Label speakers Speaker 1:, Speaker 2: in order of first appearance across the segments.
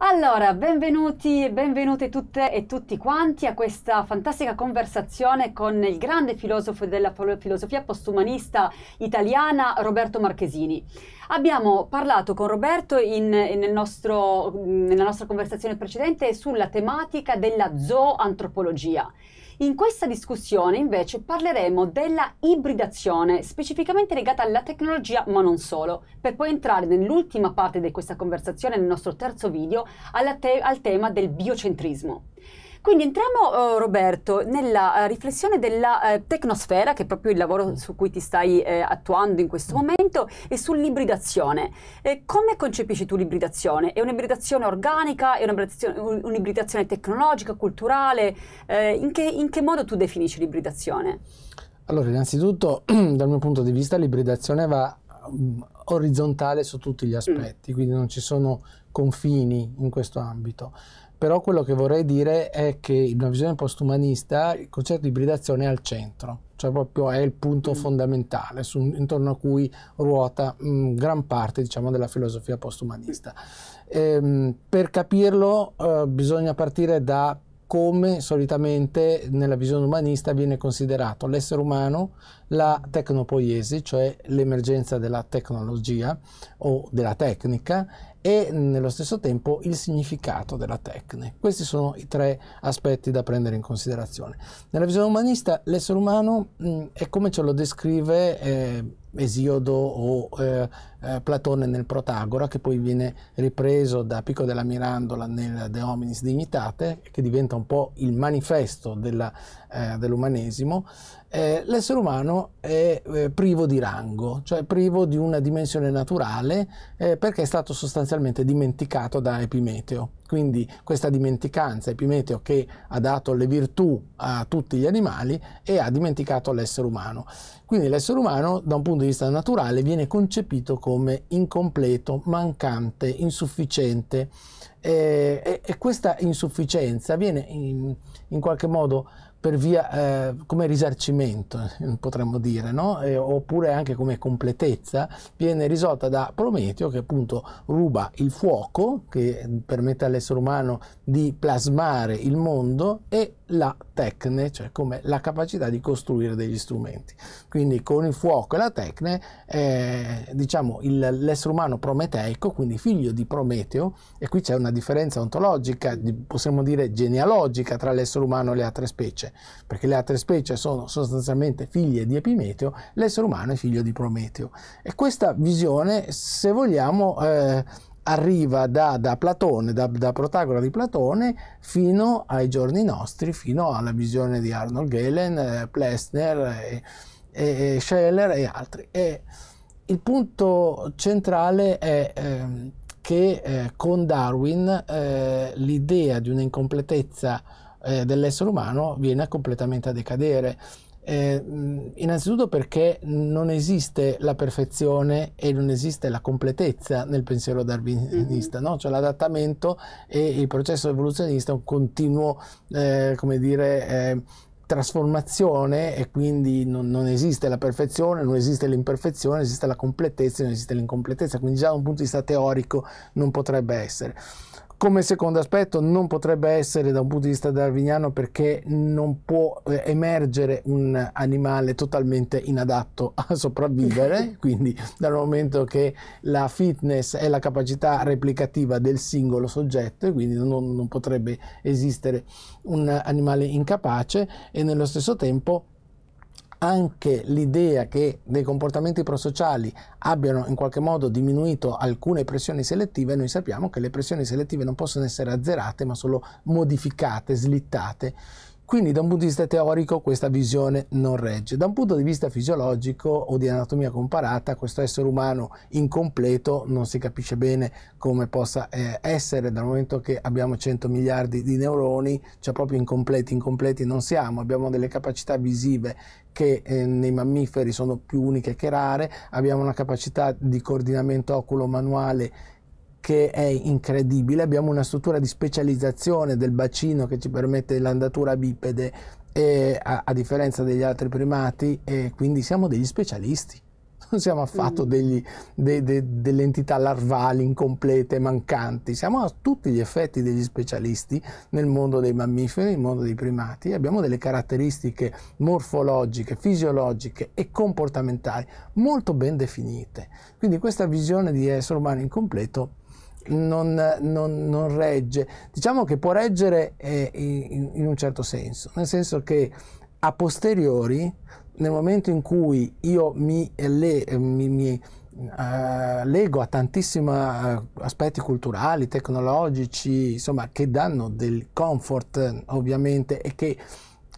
Speaker 1: Allora, benvenuti e benvenute tutte e tutti quanti a questa fantastica conversazione con il grande filosofo della filosofia postumanista italiana Roberto Marchesini. Abbiamo parlato con Roberto in, in nostro, nella nostra conversazione precedente sulla tematica della zoantropologia. In questa discussione invece parleremo della ibridazione, specificamente legata alla tecnologia ma non solo, per poi entrare nell'ultima parte di questa conversazione nel nostro terzo video te- al tema del biocentrismo. Quindi entriamo, eh, Roberto, nella eh, riflessione della uh, tecnosfera, che è proprio il lavoro su cui ti stai attuando in questo momento, e sull'ibridazione. Eh, come concepisci tu l'ibridazione? È un'ibridazione organica? È un'ibridazione un tecnologica, culturale? Eh, in, che, in che modo tu definisci l'ibridazione?
Speaker 2: Allora, innanzitutto, dal mio punto di vista, l'ibridazione va mm, orizzontale su tutti gli aspetti, mm. quindi non ci sono confini in questo ambito però quello che vorrei dire è che in una visione postumanista il concetto di ibridazione è al centro, cioè proprio è il punto mm. fondamentale su, intorno a cui ruota mh, mm, gran parte diciamo, della filosofia postumanista. Ehm, per capirlo eh, bisogna partire da come solitamente nella visione umanista viene considerato l'essere umano la tecnopoiesi, cioè l'emergenza della tecnologia o della tecnica e nello stesso tempo il significato della tecne. Questi sono i tre aspetti da prendere in considerazione. Nella visione umanista l'essere umano mh, mm, è come ce lo descrive eh, Esiodo o eh, eh, Platone nel Protagora, che poi viene ripreso da Pico della Mirandola nel De Hominis Dignitate, che diventa un po' il manifesto della, eh, dell'umanesimo, eh, l'essere umano è eh, privo di rango, cioè privo di una dimensione naturale eh, perché è stato sostanzialmente dimenticato da Epimeteo. Quindi questa dimenticanza, Epimeteo che ha dato le virtù a tutti gli animali e ha dimenticato l'essere umano. Quindi l'essere umano da un punto di vista naturale viene concepito come incompleto, mancante, insufficiente eh, e, e questa insufficienza viene in, in qualche modo per via, eh, come risarcimento, potremmo dire, no? eh, oppure anche come completezza, viene risolta da Prometeo che appunto ruba il fuoco che permette all'essere umano di plasmare il mondo e la tecne, cioè come la capacità di costruire degli strumenti. Quindi con il fuoco e la tecne, eh, diciamo il, l'essere umano prometeico, quindi figlio di Prometeo, e qui c'è una differenza ontologica, possiamo dire genealogica tra l'essere umano e le altre specie, perché le altre specie sono sostanzialmente figlie di Epimeteo, l'essere umano è figlio di Prometeo. E questa visione, se vogliamo, eh, arriva da, da Platone, da, da, Protagora di Platone, fino ai giorni nostri, fino alla visione di Arnold Galen, eh, Plessner, eh, eh, Scheller e altri. E il punto centrale è ehm, che eh, con Darwin eh, l'idea di un'incompletezza eh, dell'essere umano viene completamente a decadere. Eh, innanzitutto perché non esiste la perfezione e non esiste la completezza nel pensiero darwinista, mm-hmm. no? cioè l'adattamento e il processo evoluzionista è un continuo, eh, come dire, eh, trasformazione e quindi non, non, esiste la perfezione, non esiste l'imperfezione, esiste la completezza, e non esiste l'incompletezza, quindi già da un punto di vista teorico non potrebbe essere. Come secondo aspetto non potrebbe essere da un punto di vista darwiniano perché non può eh, emergere un animale totalmente inadatto a sopravvivere, quindi dal momento che la fitness è la capacità replicativa del singolo soggetto e quindi non, non potrebbe esistere un animale incapace e nello stesso tempo anche l'idea che dei comportamenti prosociali abbiano in qualche modo diminuito alcune pressioni selettive, noi sappiamo che le pressioni selettive non possono essere azzerate ma solo modificate, slittate. Quindi da un punto di vista teorico questa visione non regge. Da un punto di vista fisiologico o di anatomia comparata, questo essere umano incompleto non si capisce bene come possa eh, essere dal momento che abbiamo 100 miliardi di neuroni, cioè proprio incompleti, incompleti non siamo, abbiamo delle capacità visive che eh, nei mammiferi sono più uniche che rare, abbiamo una capacità di coordinamento oculo-manuale che è incredibile, abbiamo una struttura di specializzazione del bacino che ci permette l'andatura bipede e, a, a, differenza degli altri primati e quindi siamo degli specialisti. Non siamo affatto mm. degli, de, de, delle entità larvali incomplete, mancanti, siamo a tutti gli effetti degli specialisti nel mondo dei mammiferi, nel mondo dei primati, abbiamo delle caratteristiche morfologiche, fisiologiche e comportamentali molto ben definite. Quindi questa visione di essere umano incompleto non, non, non, regge. Diciamo che può reggere eh, in, in, un certo senso, nel senso che a posteriori, nel momento in cui io mi, eh, le, eh, mi, mi eh, lego a tantissimi eh, aspetti culturali, tecnologici, insomma, che danno del comfort ovviamente e che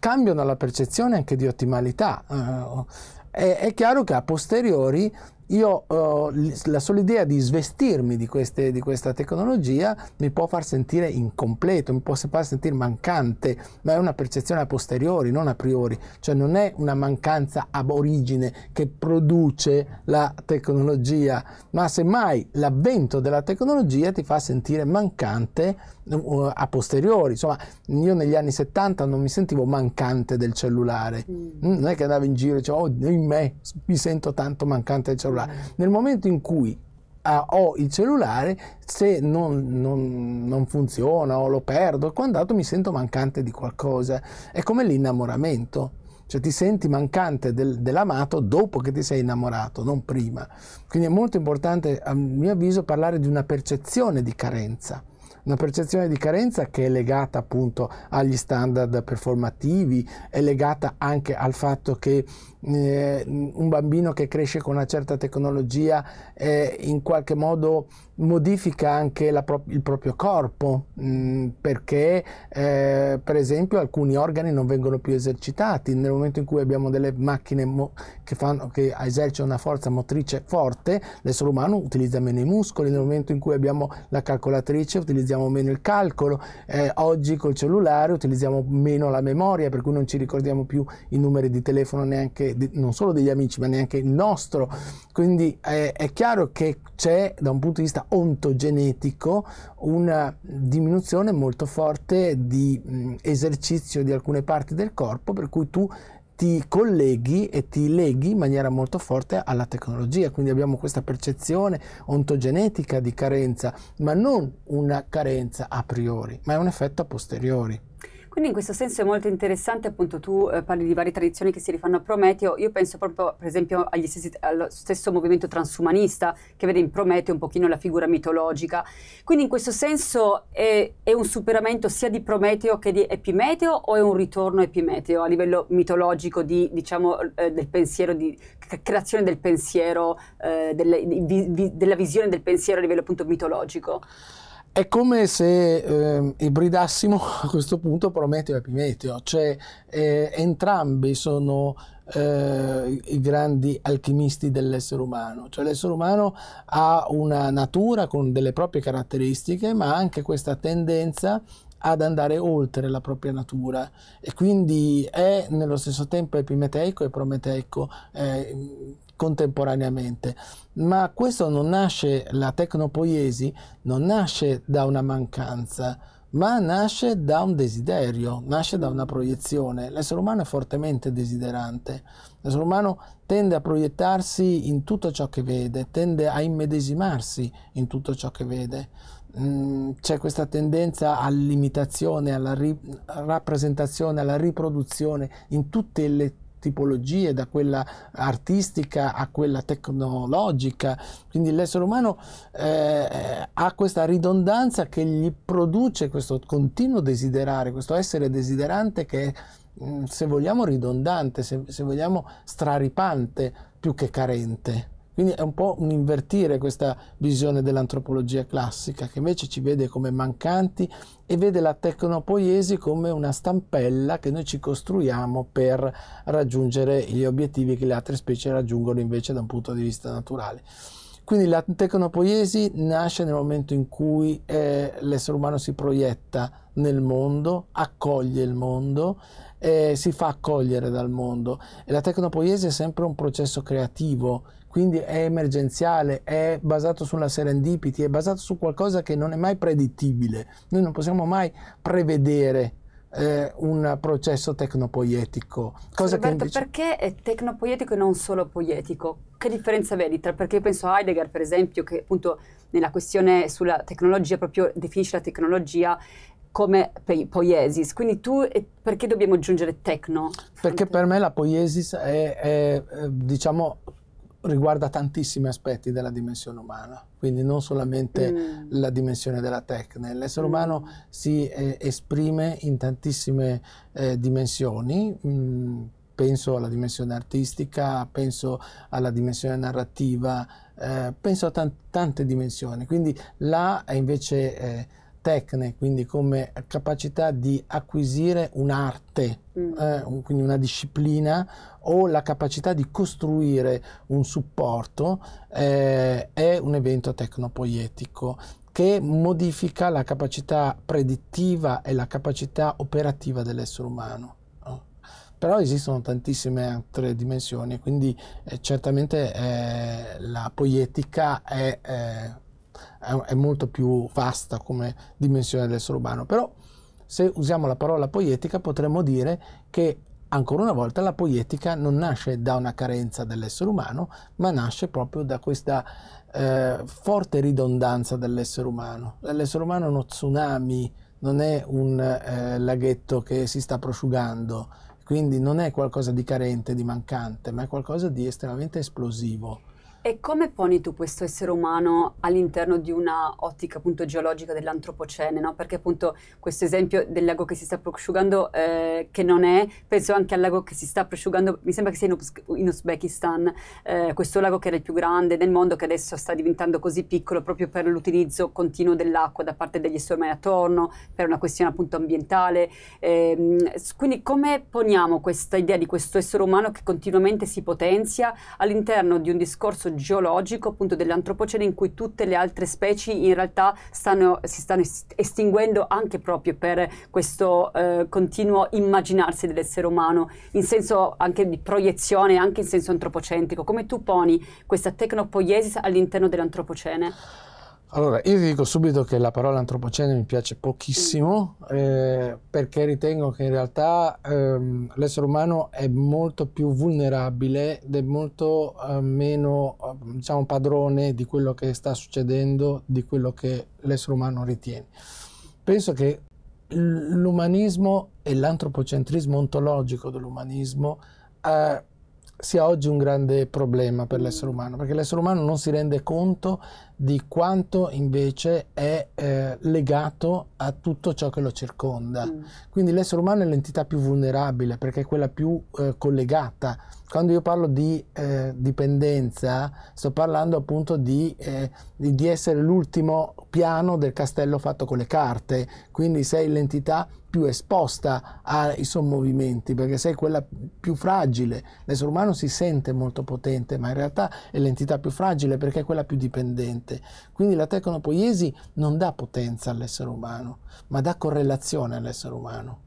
Speaker 2: cambiano la percezione anche di ottimalità. Eh, è, è chiaro che a posteriori io eh, la sola idea di svestirmi di, queste, di, questa tecnologia mi può far sentire incompleto, mi può far sentire mancante, ma è una percezione a posteriori, non a priori, cioè non è una mancanza ab origine che produce la tecnologia, ma semmai l'avvento della tecnologia ti fa sentire mancante uh, a posteriori. Insomma, io negli anni 70 non mi sentivo mancante del cellulare, mm. mm. non è che andavo in giro e dicevo, oh, in me mi sento tanto mancante del cellulare cellulare. Nel momento in cui ah, ho il cellulare, se non, non, non, funziona o lo perdo, quant'altro mi sento mancante di qualcosa. È come l'innamoramento. Cioè ti senti mancante del, dell'amato dopo che ti sei innamorato, non prima. Quindi è molto importante, a mio avviso, parlare di una percezione di carenza una percezione di carenza che è legata appunto agli standard performativi, è legata anche al fatto che eh, un bambino che cresce con una certa tecnologia eh, in qualche modo modifica anche pro il proprio corpo mh, mm, perché eh, per esempio alcuni organi non vengono più esercitati nel momento in cui abbiamo delle macchine che, fanno, che esercitano una forza motrice forte l'essere umano utilizza meno i muscoli nel momento in cui abbiamo la calcolatrice utilizziamo meno il calcolo eh, oggi col cellulare utilizziamo meno la memoria per cui non ci ricordiamo più i numeri di telefono neanche de, non solo degli amici, ma neanche il nostro. Quindi è, eh, è chiaro che c'è da un punto di vista ontogenetico una diminuzione molto forte di mh, esercizio di alcune parti del corpo, per cui tu ti colleghi e ti leghi in maniera molto forte alla tecnologia, quindi abbiamo questa percezione ontogenetica di carenza, ma non una carenza a priori, ma è un effetto a posteriori.
Speaker 1: Quindi in questo senso è molto interessante, appunto tu eh, parli di varie tradizioni che si rifanno a Prometeo, io penso proprio per esempio stessi, allo stesso movimento transumanista che vede in Prometeo un pochino la figura mitologica, quindi in questo senso è, è un superamento sia di Prometeo che di Epimeteo o è un ritorno a Epimeteo a livello mitologico di, diciamo, eh, del pensiero, di creazione del pensiero, eh, delle, vi, vi, della visione del pensiero a livello appunto mitologico?
Speaker 2: È come se eh, ibridassimo a questo punto Prometeo e Epimeteo, cioè eh, entrambi sono eh, i grandi alchimisti dell'essere umano, cioè l'essere umano ha una natura con delle proprie caratteristiche, ma anche questa tendenza ad andare oltre la propria natura e quindi è nello stesso tempo epimeteico e prometeico, eh, contemporaneamente. Ma questo non nasce, la tecnopoiesi non nasce da una mancanza, ma nasce da un desiderio, nasce da una proiezione. L'essere umano è fortemente desiderante, l'essere umano tende a proiettarsi in tutto ciò che vede, tende a immedesimarsi in tutto ciò che vede. Mm, c'è questa tendenza all'imitazione, alla ri- rappresentazione, alla riproduzione in tutte le tipologie, da quella artistica a quella tecnologica. Quindi l'essere umano eh, ha questa ridondanza che gli produce questo continuo desiderare, questo essere desiderante che è, mm, se vogliamo, ridondante, se, se vogliamo, straripante più che carente. Quindi è un po' un invertire questa visione dell'antropologia classica che invece ci vede come mancanti e vede la tecnopoiesi come una stampella che noi ci costruiamo per raggiungere gli obiettivi che le altre specie raggiungono invece da un punto di vista naturale. Quindi la tecnopoiesi nasce nel momento in cui eh, l'essere umano si proietta nel mondo, accoglie il mondo, eh, si fa accogliere dal mondo. E la tecnopoiesi è sempre un processo creativo quindi è emergenziale, è basato sulla serendipity, è basato su qualcosa che non è mai predittibile. Noi non possiamo mai prevedere eh, un processo tecnopoietico. Cosa Roberto, invece...
Speaker 1: perché è tecnopoietico e non solo poietico? Che differenza vedi tra perché penso a Heidegger, per esempio, che appunto nella questione sulla tecnologia proprio definisce la tecnologia come poiesis. Quindi tu perché dobbiamo aggiungere tecno?
Speaker 2: Perché per me la poiesis è, è eh, diciamo riguarda tantissimi aspetti della dimensione umana, quindi non solamente mm. la dimensione della tecne. L'essere mm. umano si eh, esprime in tantissime eh, dimensioni. Mm, penso alla dimensione artistica, penso alla dimensione narrativa, eh, penso a tante dimensioni. Quindi là è invece eh, tecne, quindi come capacità di acquisire un'arte, mm. eh, un, quindi una disciplina, o la capacità di costruire un supporto, eh, è un evento tecnopoietico che modifica la capacità predittiva e la capacità operativa dell'essere umano però esistono tantissime altre dimensioni, quindi eh, certamente eh, la poietica è eh, è molto più vasta come dimensione dell'essere umano, però se usiamo la parola poietica potremmo dire che ancora una volta la poietica non nasce da una carenza dell'essere umano, ma nasce proprio da questa eh, forte ridondanza dell'essere umano. L'essere umano è uno tsunami, non è un eh, laghetto che si sta prosciugando, quindi non è qualcosa di carente, di mancante, ma è qualcosa di estremamente esplosivo.
Speaker 1: E come poni tu questo essere umano all'interno di una ottica appunto geologica dell'antropocene? No? Perché appunto questo esempio del lago che si sta prosciugando, eh, che non è, penso anche al lago che si sta prosciugando, mi sembra che sia in, Uz- in Uzbekistan, eh, questo lago che era il più grande del mondo che adesso sta diventando così piccolo proprio per l'utilizzo continuo dell'acqua da parte degli stormai attorno, per una questione appunto ambientale. Eh, quindi come poniamo questa idea di questo essere umano che continuamente si potenzia all'interno di un discorso processo geologico appunto dell'antropocene in cui tutte le altre specie in realtà stanno, si stanno estinguendo anche proprio per questo eh, continuo immaginarsi dell'essere umano in senso anche di proiezione, anche in senso antropocentrico. Come tu poni questa tecnopoiesis all'interno dell'antropocene?
Speaker 2: Allora, io dico subito che la parola antropocene mi piace pochissimo eh, perché ritengo che in realtà ehm, l'essere umano è molto più vulnerabile ed è molto eh, meno eh, diciamo, padrone di quello che sta succedendo, di quello che l'essere umano ritiene. Penso che l'umanismo e l'antropocentrismo ontologico dell'umanismo eh, sia oggi un grande problema per l'essere umano, perché l'essere umano non si rende conto di quanto invece è eh, legato a tutto ciò che lo circonda. Mm. Quindi l'essere umano è l'entità più vulnerabile perché è quella più eh, collegata. Quando io parlo di eh, dipendenza sto parlando appunto di, eh, di, di essere l'ultimo piano del castello fatto con le carte, quindi sei l'entità più esposta ai sommovimenti, perché sei quella più fragile. L'essere umano si sente molto potente, ma in realtà è l'entità più fragile perché è quella più dipendente. Quindi la tecnopoiesi non dà potenza all'essere umano, ma dà correlazione all'essere umano.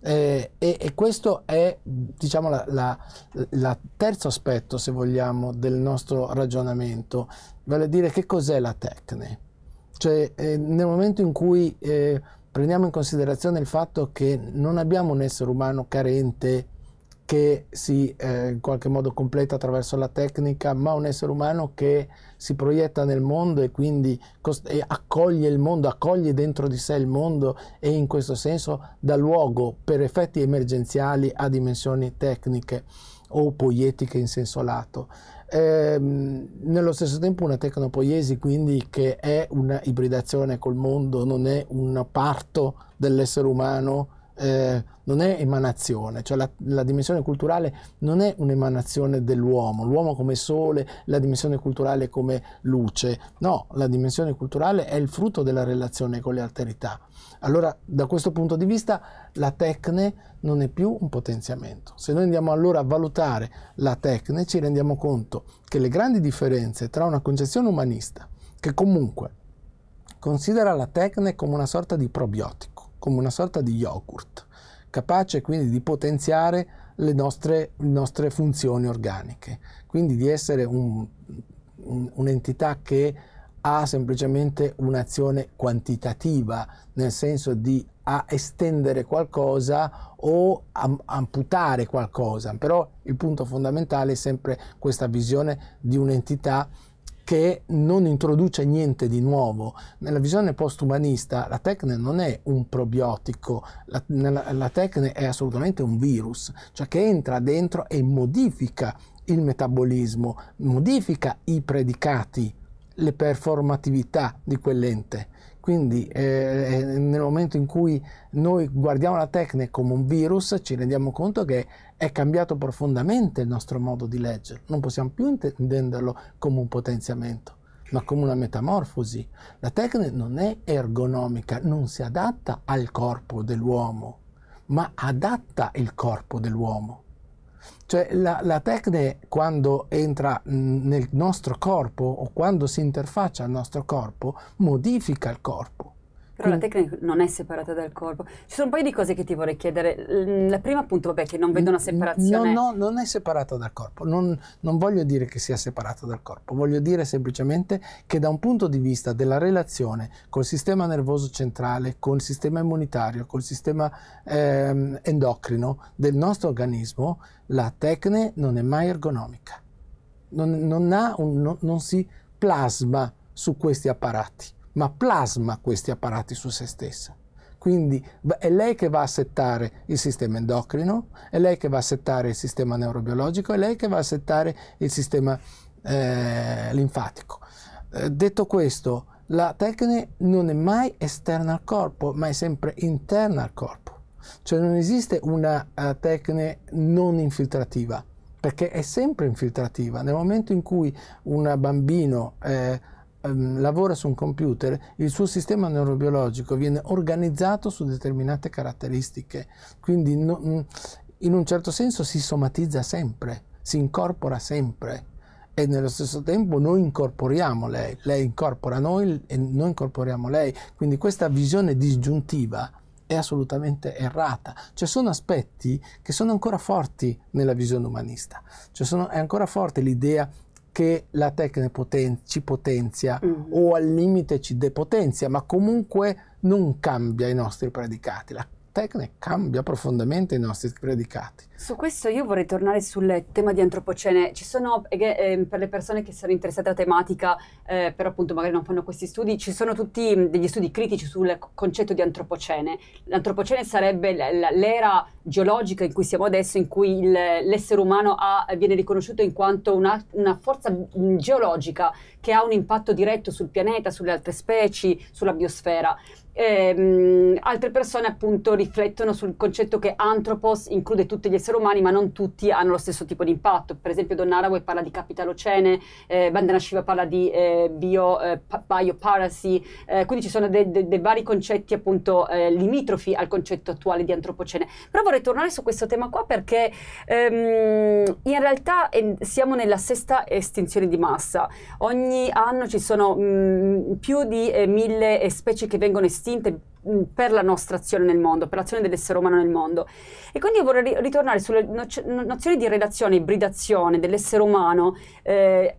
Speaker 2: Eh, e, e, questo è diciamo il terzo aspetto, se vogliamo, del nostro ragionamento, vale a dire che cos'è la tecne. Cioè, eh, nel momento in cui eh, prendiamo in considerazione il fatto che non abbiamo un essere umano carente che si eh, in qualche modo completa attraverso la tecnica, ma un essere umano che si proietta nel mondo e quindi e accoglie il mondo, accoglie dentro di sé il mondo e in questo senso dà luogo per effetti emergenziali a dimensioni tecniche o poietiche in senso lato. Eh, nello stesso tempo una tecnopoiesi quindi che è una ibridazione col mondo, non è un parto dell'essere umano eh, non è emanazione, cioè la, la, dimensione culturale non è un'emanazione dell'uomo, l'uomo come sole, la dimensione culturale come luce, no, la dimensione culturale è il frutto della relazione con le alterità. Allora, da questo punto di vista, la tecne non è più un potenziamento. Se noi andiamo allora a valutare la tecne, ci rendiamo conto che le grandi differenze tra una concezione umanista, che comunque considera la tecne come una sorta di probiotico, come una sorta di yogurt, capace quindi di potenziare le nostre, nostre funzioni organiche, quindi di essere un, un'entità che ha semplicemente un'azione quantitativa, nel senso di estendere qualcosa o am- amputare qualcosa, però il punto fondamentale è sempre questa visione di un'entità che non introduce niente di nuovo. Nella visione postumanista la tecne non è un probiotico, la, nella, la tecne è assolutamente un virus, cioè che entra dentro e modifica il metabolismo, modifica i predicati, le performatività di quell'ente. Quindi eh, eh, nel momento in cui noi guardiamo la tecne come un virus ci rendiamo conto che è cambiato profondamente il nostro modo di leggere, non possiamo più intenderlo come un potenziamento ma come una metamorfosi. La tecne non è ergonomica, non si adatta al corpo dell'uomo, ma adatta il corpo dell'uomo. Cioè la, la tecne quando entra nel nostro corpo o quando si interfaccia al nostro corpo modifica il corpo
Speaker 1: però Quindi. la tecnica non è separata dal corpo. Ci sono un paio di cose che ti vorrei chiedere. La prima appunto, vabbè, che non vedo una separazione. No, no, non è separata
Speaker 2: dal corpo. Non, non voglio dire che sia separata dal corpo. Voglio dire semplicemente che da un punto di vista della relazione col sistema nervoso centrale, col sistema immunitario, col sistema eh, endocrino del nostro organismo, la tecne non è mai ergonomica. Non, non, un, non si plasma su questi apparati ma plasma questi apparati su se stessa. Quindi è lei che va a settare il sistema endocrino, è lei che va a settare il sistema neurobiologico, è lei che va a settare il sistema eh, linfatico. Eh, detto questo, la tecne non è mai esterna al corpo, ma è sempre interna al corpo. Cioè non esiste una uh, tecne non infiltrativa, perché è sempre infiltrativa. Nel momento in cui un bambino eh, ehm, lavora su un computer, il suo sistema neurobiologico viene organizzato su determinate caratteristiche, quindi no, mm, in un certo senso si somatizza sempre, si incorpora sempre e nello stesso tempo noi incorporiamo lei, lei incorpora noi e noi incorporiamo lei, quindi questa visione disgiuntiva è assolutamente errata. Ci cioè sono aspetti che sono ancora forti nella visione umanista, Cioè sono, è ancora forte l'idea che la tecnica poten ci potenzia mm. o al limite ci depotenzia, ma comunque non cambia i nostri predicati, la Tecne cambia profondamente i nostri predicati.
Speaker 1: Su questo io vorrei tornare sul tema di antropocene. Ci sono, eh, per le persone che sono interessate alla tematica, eh, però appunto magari non fanno questi studi, ci sono tutti mm, degli studi critici sul concetto di antropocene. L'antropocene sarebbe l'era geologica in cui siamo adesso, in cui l'essere umano ha, viene riconosciuto in quanto una, una forza mm, geologica che ha un impatto diretto sul pianeta, sulle altre specie, sulla biosfera. Ehm, altre persone appunto riflettono sul concetto che Anthropos include tutti gli esseri umani ma non tutti hanno lo stesso tipo di impatto per esempio Don Haraway parla di capitalocene eh, Bandana Shiva parla di eh, bio, eh, bioparacy eh, quindi ci sono dei de, de vari concetti appunto eh, limitrofi al concetto attuale di antropocene però vorrei tornare su questo tema qua perché ehm, in realtà siamo nella sesta estinzione di massa ogni anno ci sono mh, mm, più di eh, mille specie che vengono estinte distinte mm, per la nostra azione nel mondo, per l'azione dell'essere umano nel mondo. E quindi io vorrei ritornare sulle nozioni di relazione, ibridazione dell'essere umano, eh,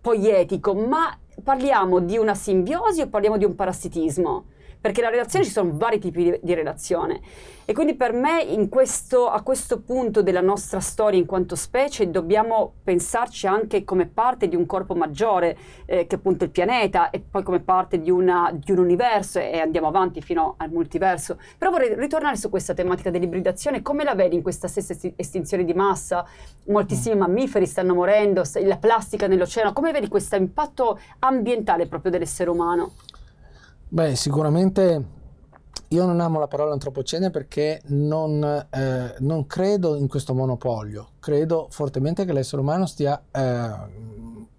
Speaker 1: poi etico, ma parliamo di una simbiosi o parliamo di un parassitismo? perché la relazione ci sono vari tipi di, di relazione e quindi per me questo, a questo punto della nostra storia in quanto specie dobbiamo pensarci anche come parte di un corpo maggiore eh, che appunto è il pianeta e poi come parte di, una, di un universo e, e andiamo avanti fino al multiverso. Però vorrei ritornare su questa tematica dell'ibridazione, come la vedi in questa stessa estinzione di massa? Moltissimi mm. mammiferi stanno morendo, la plastica nell'oceano, come vedi questo impatto ambientale proprio dell'essere umano?
Speaker 2: Beh, sicuramente io non amo la parola antropocene perché non, eh, non, credo in questo monopolio, credo fortemente che l'essere umano stia eh,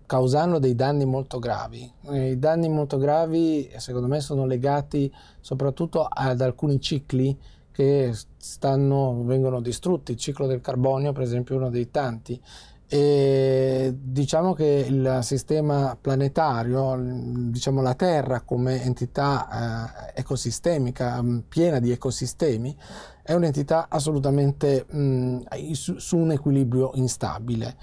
Speaker 2: causando dei danni molto gravi. I danni molto gravi secondo me sono legati soprattutto ad alcuni cicli che stanno, vengono distrutti, il ciclo del carbonio per esempio è uno dei tanti. E diciamo che il sistema planetario, diciamo la Terra come entità eh, ecosistemica, mm, piena di ecosistemi, è un'entità assolutamente mh, mm, su, su, un equilibrio instabile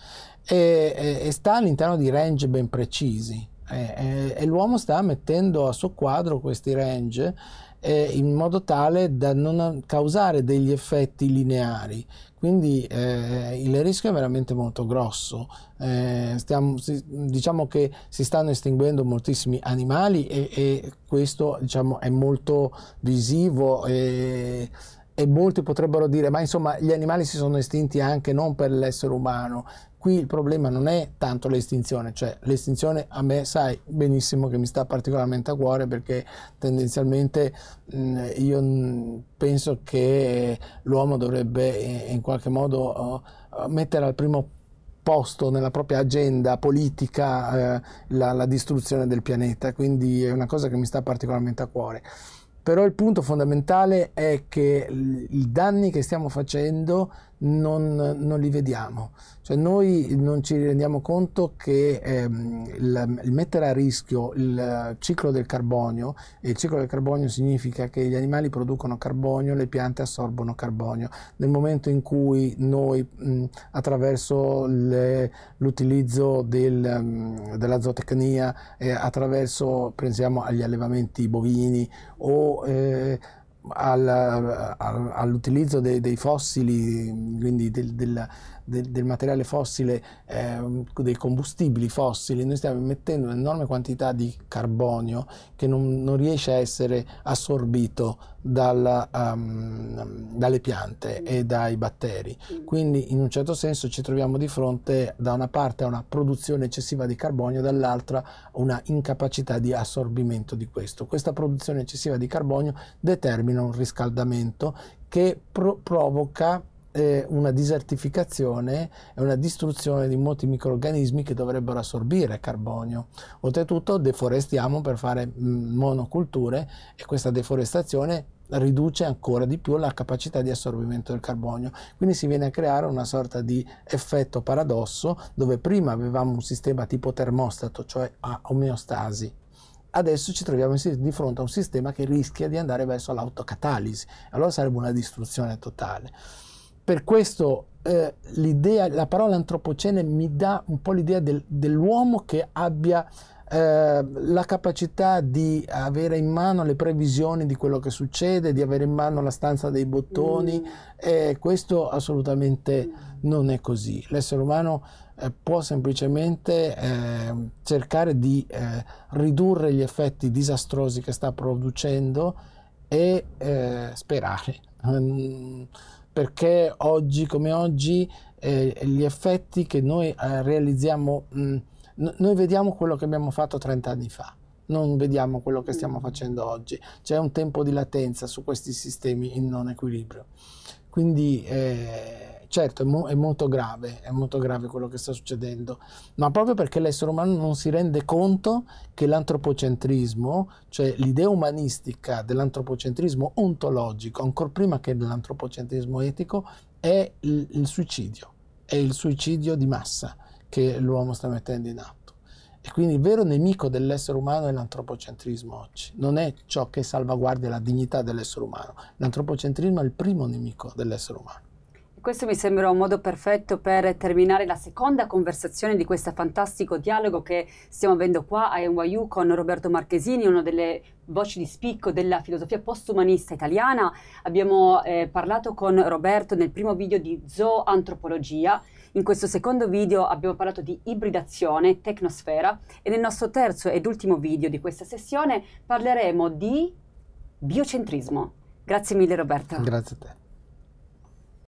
Speaker 2: e, e, e sta all'interno di range ben precisi. E, e l'uomo sta mettendo a suo quadro questi range eh, in modo tale da non causare degli effetti lineari. Quindi eh, il rischio è veramente molto grosso. Eh, stiamo, si, diciamo che si stanno estinguendo moltissimi animali e, e questo diciamo, è molto visivo. E, e molti potrebbero dire ma insomma gli animali si sono estinti anche non per l'essere umano qui il problema non è tanto l'estinzione, cioè l'estinzione a me sai benissimo che mi sta particolarmente a cuore perché tendenzialmente mh, io penso che l'uomo dovrebbe eh, in, qualche modo uh, mettere al primo posto nella propria agenda politica eh, la, la distruzione del pianeta, quindi è una cosa che mi sta particolarmente a cuore. Però il punto fondamentale è che i danni che stiamo facendo non, non li vediamo. Cioè noi non ci rendiamo conto che ehm, il, il, mettere a rischio il ciclo del carbonio, e il ciclo del carbonio significa che gli animali producono carbonio, le piante assorbono carbonio. Nel momento in cui noi mh, attraverso l'utilizzo del, della zootecnia, eh, attraverso pensiamo agli allevamenti bovini o eh, all'utilizzo dei, dei fossili, quindi del, del, del, del materiale fossile, eh, dei combustibili fossili, noi stiamo emettendo un'enorme quantità di carbonio che non, non riesce a essere assorbito dalla, um, dalle piante mm. e dai batteri. Mm. Quindi in un certo senso ci troviamo di fronte da una parte a una produzione eccessiva di carbonio, dall'altra una incapacità di assorbimento di questo. Questa produzione eccessiva di carbonio determina un riscaldamento che pro provoca eh, una desertificazione e una distruzione di molti microrganismi che dovrebbero assorbire carbonio. Oltretutto deforestiamo per fare mm, monoculture e questa deforestazione riduce ancora di più la capacità di assorbimento del carbonio. Quindi si viene a creare una sorta di effetto paradosso dove prima avevamo un sistema tipo termostato, cioè a omeostasi. Adesso ci troviamo di fronte a un sistema che rischia di andare verso l'autocatalisi. Allora sarebbe una distruzione totale. Per questo eh, l'idea, la parola antropocene mi dà un po' l'idea del, dell'uomo che abbia eh, la capacità di avere in mano le previsioni di quello che succede, di avere in mano la stanza dei bottoni mm. e questo assolutamente non è così. L'essere umano eh, può semplicemente ehm, cercare di eh, ridurre gli effetti disastrosi che sta producendo e sperare. Ehm, perché oggi come oggi eh, gli effetti che noi eh, realizziamo, mh, mm, noi vediamo quello che abbiamo fatto 30 anni fa, non vediamo quello che stiamo mm. facendo oggi, c'è un tempo di latenza su questi sistemi in non equilibrio. Quindi eh, Certo, è, mo- è, molto grave, è molto grave quello che sta succedendo, ma proprio perché l'essere umano non si rende conto che l'antropocentrismo, cioè l'idea umanistica dell'antropocentrismo ontologico, ancora prima che dell'antropocentrismo etico, è il, il suicidio, è il suicidio di massa che l'uomo sta mettendo in atto. E quindi il vero nemico dell'essere umano è l'antropocentrismo oggi, non è ciò che salvaguarda la dignità dell'essere umano. L'antropocentrismo è il primo nemico dell'essere umano.
Speaker 1: Questo mi sembra un modo perfetto per terminare la seconda conversazione di questo fantastico dialogo che stiamo avendo qua a NYU con Roberto Marchesini, una delle voci di spicco della filosofia postumanista italiana. Abbiamo eh, parlato con Roberto nel primo video di zooantropologia. In questo secondo video abbiamo parlato di ibridazione, tecnosfera e nel nostro terzo ed ultimo video di questa sessione parleremo di biocentrismo. Grazie mille Roberto. Grazie a te.